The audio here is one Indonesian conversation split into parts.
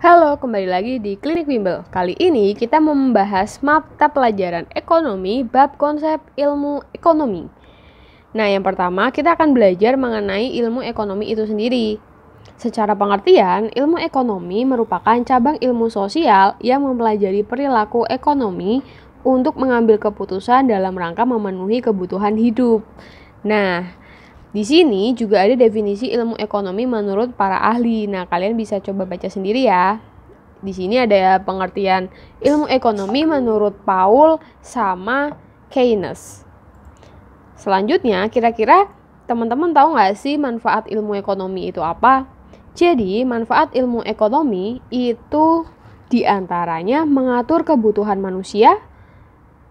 Halo, kembali lagi di Klinik Wimbel. Kali ini kita membahas mata pelajaran ekonomi bab konsep ilmu ekonomi. Nah, yang pertama kita akan belajar mengenai ilmu ekonomi itu sendiri. Secara pengertian, ilmu ekonomi merupakan cabang ilmu sosial yang mempelajari perilaku ekonomi untuk mengambil keputusan dalam rangka memenuhi kebutuhan hidup. Nah, di sini juga ada definisi ilmu ekonomi menurut para ahli. Nah, kalian bisa coba baca sendiri ya. Di sini ada pengertian ilmu ekonomi menurut Paul sama Keynes. Selanjutnya, kira-kira teman-teman tahu nggak sih manfaat ilmu ekonomi itu apa? Jadi, manfaat ilmu ekonomi itu diantaranya mengatur kebutuhan manusia,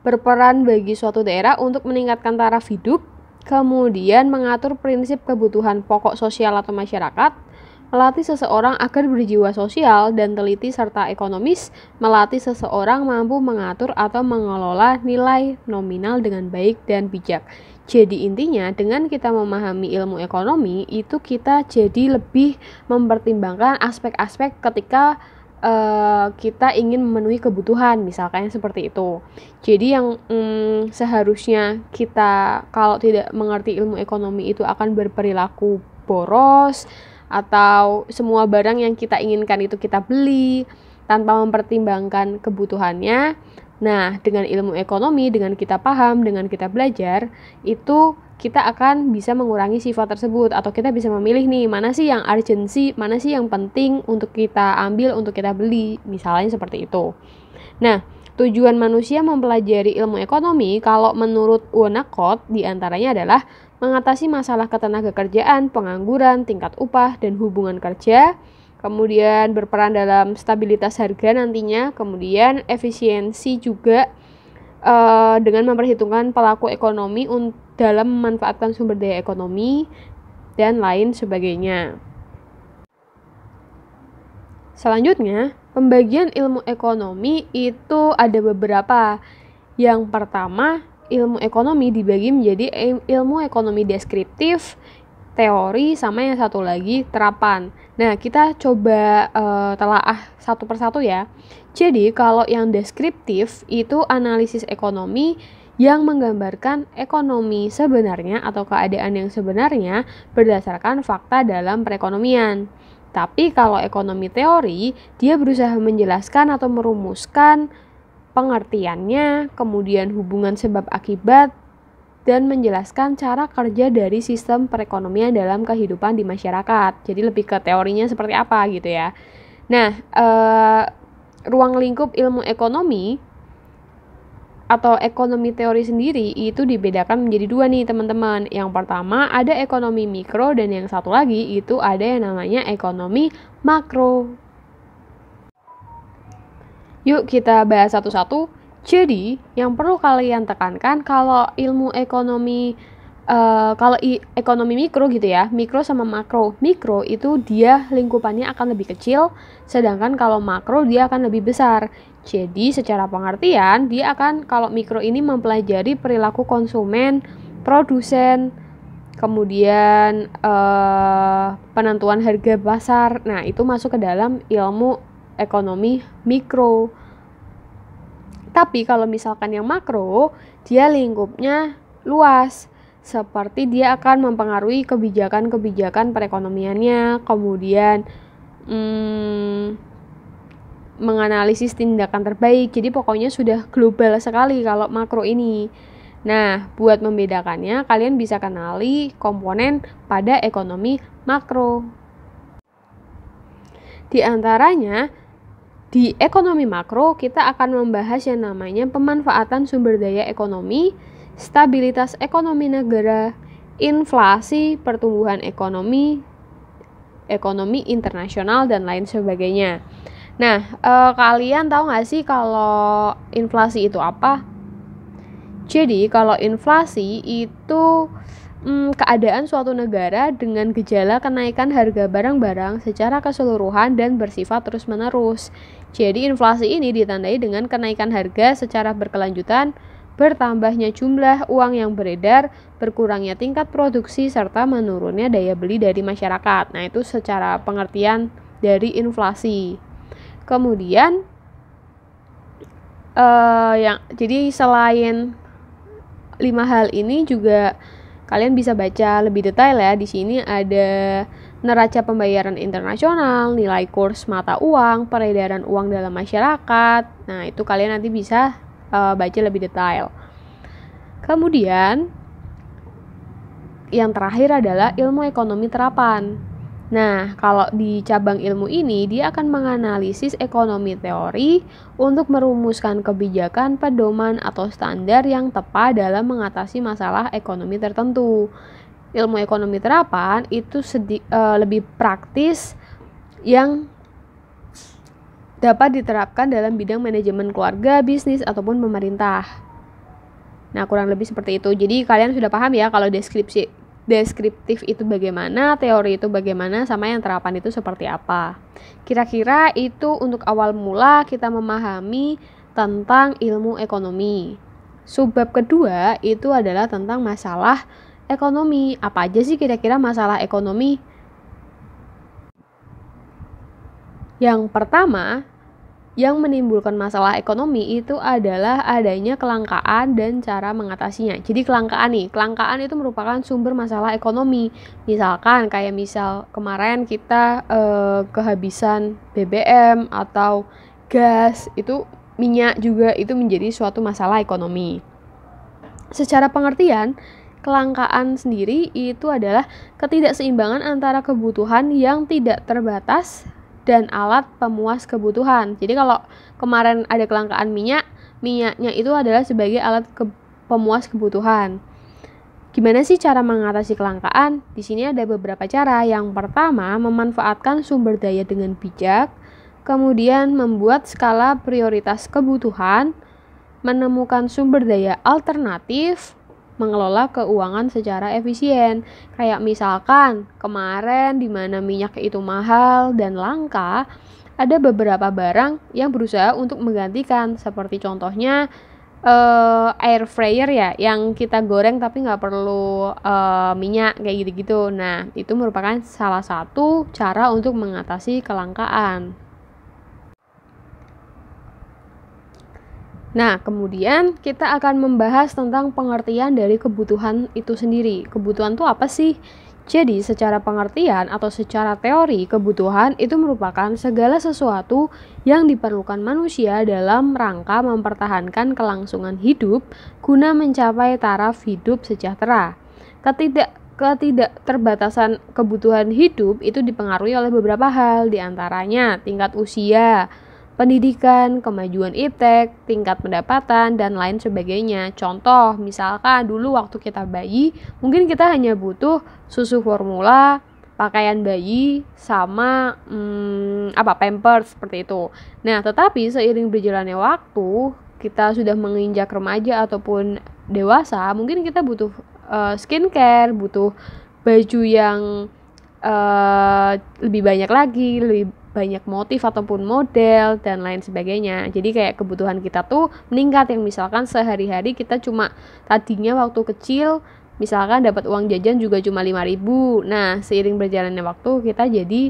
berperan bagi suatu daerah untuk meningkatkan taraf hidup, kemudian mengatur prinsip kebutuhan pokok sosial atau masyarakat, melatih seseorang agar berjiwa sosial dan teliti serta ekonomis, melatih seseorang mampu mengatur atau mengelola nilai nominal dengan baik dan bijak. Jadi intinya dengan kita memahami ilmu ekonomi itu kita jadi lebih mempertimbangkan aspek-aspek ketika Eh, kita ingin memenuhi kebutuhan misalkan seperti itu jadi yang mm, seharusnya kita kalau tidak mengerti ilmu ekonomi itu akan berperilaku boros atau semua barang yang kita inginkan itu kita beli tanpa mempertimbangkan kebutuhannya nah dengan ilmu ekonomi dengan kita paham dengan kita belajar itu kita akan bisa mengurangi sifat tersebut atau kita bisa memilih nih mana sih yang urgency, mana sih yang penting untuk kita ambil, untuk kita beli, misalnya seperti itu. Nah, tujuan manusia mempelajari ilmu ekonomi kalau menurut Wonakot diantaranya adalah mengatasi masalah ketenaga kerjaan, pengangguran, tingkat upah, dan hubungan kerja, kemudian berperan dalam stabilitas harga nantinya, kemudian efisiensi juga, eh, dengan memperhitungkan pelaku ekonomi untuk dalam memanfaatkan sumber daya ekonomi, dan lain sebagainya. Selanjutnya, pembagian ilmu ekonomi itu ada beberapa. Yang pertama, ilmu ekonomi dibagi menjadi ilmu ekonomi deskriptif, teori sama yang satu lagi terapan. Nah, kita coba uh, telaah satu persatu ya. Jadi, kalau yang deskriptif itu analisis ekonomi yang menggambarkan ekonomi sebenarnya atau keadaan yang sebenarnya berdasarkan fakta dalam perekonomian. Tapi kalau ekonomi teori, dia berusaha menjelaskan atau merumuskan pengertiannya, kemudian hubungan sebab akibat, dan menjelaskan cara kerja dari sistem perekonomian dalam kehidupan di masyarakat. Jadi lebih ke teorinya seperti apa gitu ya. Nah, eh, ruang lingkup ilmu ekonomi atau ekonomi teori sendiri itu dibedakan menjadi dua nih teman-teman. Yang pertama ada ekonomi mikro dan yang satu lagi itu ada yang namanya ekonomi makro. Yuk kita bahas satu-satu. Jadi, yang perlu kalian tekankan kalau ilmu ekonomi uh, kalau ekonomi mikro gitu ya, mikro sama makro. Mikro itu dia lingkupannya akan lebih kecil, sedangkan kalau makro dia akan lebih besar. Jadi secara pengertian dia akan kalau mikro ini mempelajari perilaku konsumen, produsen, kemudian uh, penentuan harga pasar. Nah, itu masuk ke dalam ilmu ekonomi mikro. Tapi kalau misalkan yang makro, dia lingkupnya luas seperti dia akan mempengaruhi kebijakan-kebijakan perekonomiannya, kemudian hmm, menganalisis tindakan terbaik. Jadi pokoknya sudah global sekali kalau makro ini. Nah, buat membedakannya, kalian bisa kenali komponen pada ekonomi makro. Di antaranya, di ekonomi makro kita akan membahas yang namanya pemanfaatan sumber daya ekonomi, stabilitas ekonomi negara, inflasi, pertumbuhan ekonomi, ekonomi internasional, dan lain sebagainya. Nah, eh, kalian tahu nggak sih kalau inflasi itu apa? Jadi, kalau inflasi itu hmm, keadaan suatu negara dengan gejala kenaikan harga barang-barang secara keseluruhan dan bersifat terus-menerus. Jadi, inflasi ini ditandai dengan kenaikan harga secara berkelanjutan bertambahnya jumlah uang yang beredar, berkurangnya tingkat produksi, serta menurunnya daya beli dari masyarakat. Nah, itu secara pengertian dari inflasi. Kemudian, eh, yang jadi selain lima hal ini juga kalian bisa baca lebih detail ya. Di sini ada neraca pembayaran internasional, nilai kurs mata uang, peredaran uang dalam masyarakat. Nah, itu kalian nanti bisa uh, baca lebih detail. Kemudian yang terakhir adalah ilmu ekonomi terapan. Nah, kalau di cabang ilmu ini, dia akan menganalisis ekonomi teori untuk merumuskan kebijakan, pedoman, atau standar yang tepat dalam mengatasi masalah ekonomi tertentu. Ilmu ekonomi terapan itu sedi- uh, lebih praktis yang dapat diterapkan dalam bidang manajemen keluarga, bisnis, ataupun pemerintah. Nah, kurang lebih seperti itu. Jadi, kalian sudah paham ya kalau deskripsi deskriptif itu bagaimana, teori itu bagaimana, sama yang terapan itu seperti apa. Kira-kira itu untuk awal mula kita memahami tentang ilmu ekonomi. Subbab kedua itu adalah tentang masalah ekonomi. Apa aja sih kira-kira masalah ekonomi? Yang pertama, yang menimbulkan masalah ekonomi itu adalah adanya kelangkaan dan cara mengatasinya. Jadi kelangkaan nih, kelangkaan itu merupakan sumber masalah ekonomi. Misalkan kayak misal kemarin kita eh, kehabisan BBM atau gas, itu minyak juga itu menjadi suatu masalah ekonomi. Secara pengertian, kelangkaan sendiri itu adalah ketidakseimbangan antara kebutuhan yang tidak terbatas dan alat pemuas kebutuhan. Jadi kalau kemarin ada kelangkaan minyak, minyaknya itu adalah sebagai alat ke pemuas kebutuhan. Gimana sih cara mengatasi kelangkaan? Di sini ada beberapa cara. Yang pertama, memanfaatkan sumber daya dengan bijak, kemudian membuat skala prioritas kebutuhan, menemukan sumber daya alternatif, mengelola keuangan secara efisien. Kayak misalkan kemarin di mana minyak itu mahal dan langka, ada beberapa barang yang berusaha untuk menggantikan seperti contohnya uh, air fryer ya yang kita goreng tapi nggak perlu uh, minyak kayak gitu-gitu. Nah, itu merupakan salah satu cara untuk mengatasi kelangkaan. Nah, kemudian kita akan membahas tentang pengertian dari kebutuhan itu sendiri. Kebutuhan itu apa sih? Jadi, secara pengertian atau secara teori, kebutuhan itu merupakan segala sesuatu yang diperlukan manusia dalam rangka mempertahankan kelangsungan hidup guna mencapai taraf hidup sejahtera. Ketidak ketidakterbatasan kebutuhan hidup itu dipengaruhi oleh beberapa hal, diantaranya tingkat usia, pendidikan, kemajuan iptek, tingkat pendapatan, dan lain sebagainya. Contoh, misalkan dulu waktu kita bayi, mungkin kita hanya butuh susu formula, pakaian bayi, sama hmm, apa pampers seperti itu. Nah, tetapi seiring berjalannya waktu, kita sudah menginjak remaja ataupun dewasa, mungkin kita butuh uh, skincare, butuh baju yang uh, lebih banyak lagi, lebih banyak motif ataupun model dan lain sebagainya jadi kayak kebutuhan kita tuh meningkat yang misalkan sehari-hari kita cuma tadinya waktu kecil misalkan dapat uang jajan juga cuma 5000 nah seiring berjalannya waktu kita jadi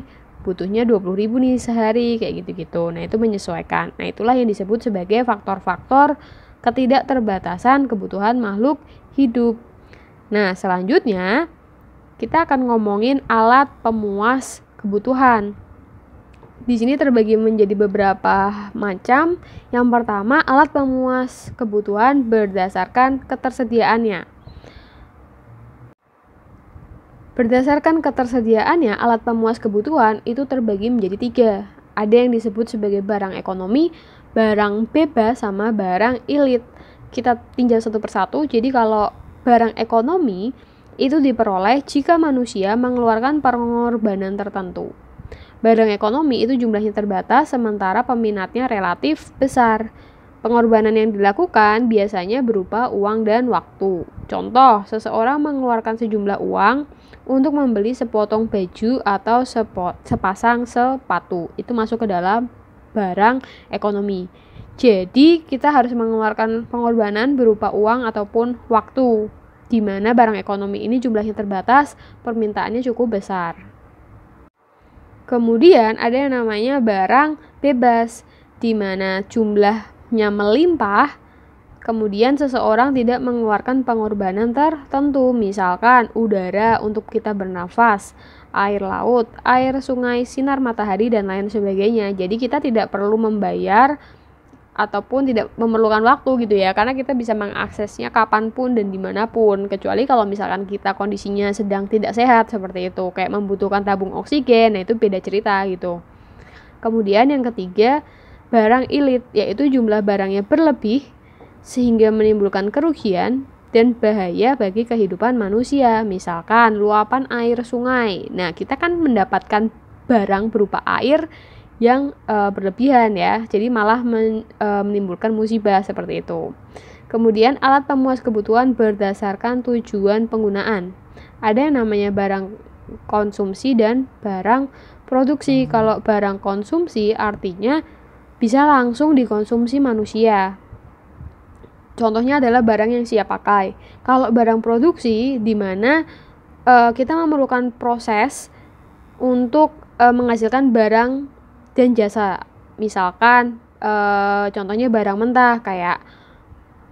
butuhnya 20 ribu nih sehari kayak gitu-gitu nah itu menyesuaikan nah itulah yang disebut sebagai faktor-faktor ketidakterbatasan kebutuhan makhluk hidup nah selanjutnya kita akan ngomongin alat pemuas kebutuhan di sini terbagi menjadi beberapa macam. Yang pertama, alat pemuas kebutuhan berdasarkan ketersediaannya. Berdasarkan ketersediaannya, alat pemuas kebutuhan itu terbagi menjadi tiga. Ada yang disebut sebagai barang ekonomi, barang bebas, sama barang elit. Kita tinjau satu persatu, jadi kalau barang ekonomi itu diperoleh jika manusia mengeluarkan pengorbanan tertentu. Barang ekonomi itu jumlahnya terbatas sementara peminatnya relatif besar. Pengorbanan yang dilakukan biasanya berupa uang dan waktu. Contoh, seseorang mengeluarkan sejumlah uang untuk membeli sepotong baju atau sepo sepasang sepatu. Itu masuk ke dalam barang ekonomi. Jadi, kita harus mengeluarkan pengorbanan berupa uang ataupun waktu, di mana barang ekonomi ini jumlahnya terbatas, permintaannya cukup besar. Kemudian ada yang namanya barang bebas, di mana jumlahnya melimpah, kemudian seseorang tidak mengeluarkan pengorbanan tertentu, misalkan udara untuk kita bernafas, air laut, air sungai, sinar matahari, dan lain sebagainya. Jadi kita tidak perlu membayar ataupun tidak memerlukan waktu gitu ya karena kita bisa mengaksesnya kapanpun dan dimanapun kecuali kalau misalkan kita kondisinya sedang tidak sehat seperti itu kayak membutuhkan tabung oksigen nah itu beda cerita gitu kemudian yang ketiga barang ilit yaitu jumlah barangnya berlebih sehingga menimbulkan kerugian dan bahaya bagi kehidupan manusia misalkan luapan air sungai nah kita kan mendapatkan barang berupa air yang uh, berlebihan ya. Jadi malah men, uh, menimbulkan musibah seperti itu. Kemudian alat pemuas kebutuhan berdasarkan tujuan penggunaan. Ada yang namanya barang konsumsi dan barang produksi. Hmm. Kalau barang konsumsi artinya bisa langsung dikonsumsi manusia. Contohnya adalah barang yang siap pakai. Kalau barang produksi di mana uh, kita memerlukan proses untuk menghasilkan barang dan jasa. Misalkan e, contohnya barang mentah kayak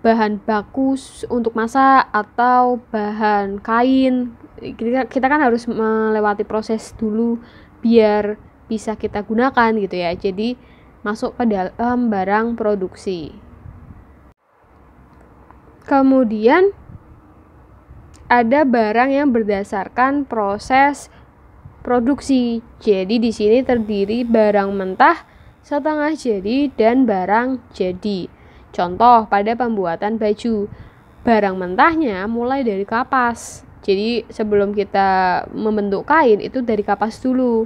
bahan baku untuk masak atau bahan kain. Kita, kita kan harus melewati proses dulu biar bisa kita gunakan gitu ya. Jadi masuk ke dalam barang produksi. Kemudian ada barang yang berdasarkan proses produksi. Jadi di sini terdiri barang mentah, setengah jadi, dan barang jadi. Contoh pada pembuatan baju, barang mentahnya mulai dari kapas. Jadi sebelum kita membentuk kain itu dari kapas dulu.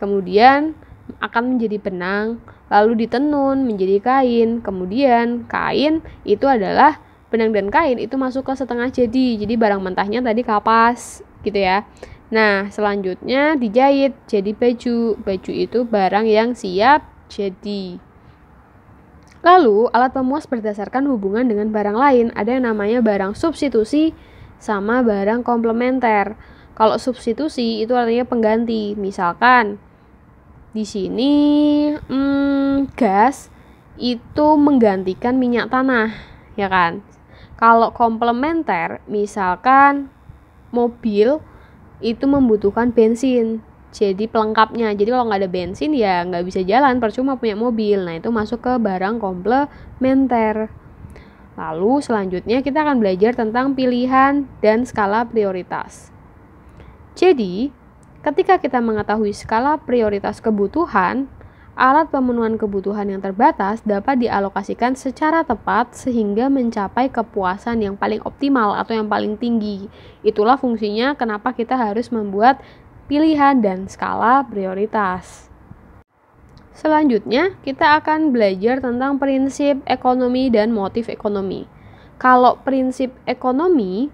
Kemudian akan menjadi benang, lalu ditenun menjadi kain. Kemudian kain itu adalah benang dan kain itu masuk ke setengah jadi. Jadi barang mentahnya tadi kapas gitu ya. Nah, selanjutnya dijahit jadi baju. Baju itu barang yang siap jadi. Lalu, alat pemuas berdasarkan hubungan dengan barang lain. Ada yang namanya barang substitusi sama barang komplementer. Kalau substitusi itu artinya pengganti. Misalkan di sini hmm, gas itu menggantikan minyak tanah, ya kan? Kalau komplementer, misalkan mobil itu membutuhkan bensin jadi pelengkapnya jadi kalau nggak ada bensin ya nggak bisa jalan percuma punya mobil nah itu masuk ke barang komplementer lalu selanjutnya kita akan belajar tentang pilihan dan skala prioritas jadi ketika kita mengetahui skala prioritas kebutuhan alat pemenuhan kebutuhan yang terbatas dapat dialokasikan secara tepat sehingga mencapai kepuasan yang paling optimal atau yang paling tinggi. Itulah fungsinya kenapa kita harus membuat pilihan dan skala prioritas. Selanjutnya, kita akan belajar tentang prinsip ekonomi dan motif ekonomi. Kalau prinsip ekonomi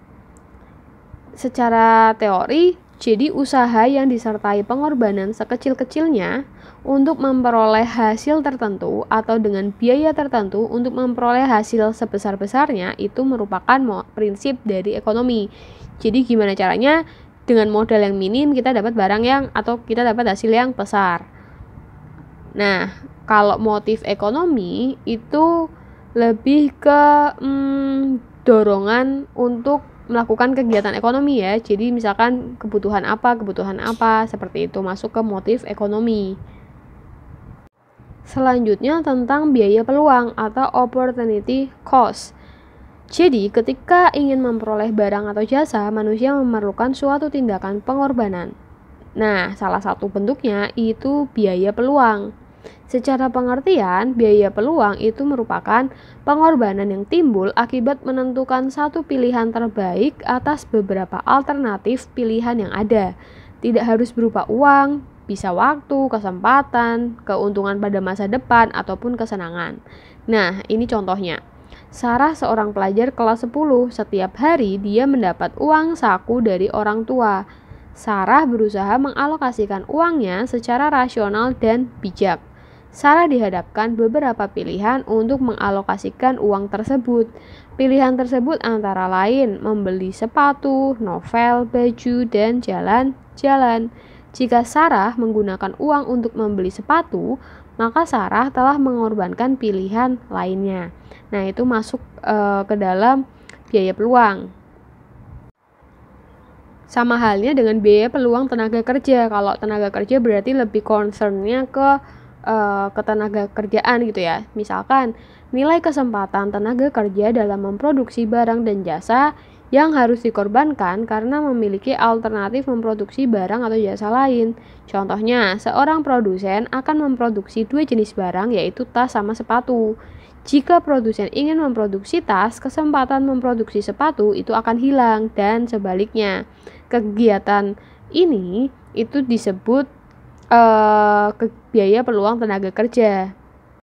secara teori jadi usaha yang disertai pengorbanan sekecil-kecilnya untuk memperoleh hasil tertentu atau dengan biaya tertentu untuk memperoleh hasil sebesar-besarnya itu merupakan prinsip dari ekonomi. Jadi gimana caranya dengan modal yang minim kita dapat barang yang atau kita dapat hasil yang besar. Nah, kalau motif ekonomi itu lebih ke hmm, dorongan untuk melakukan kegiatan ekonomi ya. Jadi misalkan kebutuhan apa, kebutuhan apa, seperti itu masuk ke motif ekonomi. Selanjutnya tentang biaya peluang atau opportunity cost. Jadi, ketika ingin memperoleh barang atau jasa, manusia memerlukan suatu tindakan pengorbanan. Nah, salah satu bentuknya itu biaya peluang. Secara pengertian, biaya peluang itu merupakan pengorbanan yang timbul akibat menentukan satu pilihan terbaik atas beberapa alternatif pilihan yang ada. Tidak harus berupa uang, bisa waktu, kesempatan, keuntungan pada masa depan, ataupun kesenangan. Nah, ini contohnya. Sarah seorang pelajar kelas 10. Setiap hari dia mendapat uang saku dari orang tua. Sarah berusaha mengalokasikan uangnya secara rasional dan bijak. Sarah dihadapkan beberapa pilihan untuk mengalokasikan uang tersebut. Pilihan tersebut antara lain membeli sepatu, novel, baju, dan jalan-jalan. Jika Sarah menggunakan uang untuk membeli sepatu, maka Sarah telah mengorbankan pilihan lainnya. Nah, itu masuk e, ke dalam biaya peluang. Sama halnya dengan biaya peluang tenaga kerja. Kalau tenaga kerja berarti lebih concernnya ke uh, ketenaga kerjaan gitu ya. Misalkan nilai kesempatan tenaga kerja dalam memproduksi barang dan jasa yang harus dikorbankan karena memiliki alternatif memproduksi barang atau jasa lain. Contohnya, seorang produsen akan memproduksi dua jenis barang yaitu tas sama sepatu. Jika produsen ingin memproduksi tas, kesempatan memproduksi sepatu itu akan hilang dan sebaliknya. Kegiatan ini itu disebut uh, ke biaya peluang tenaga kerja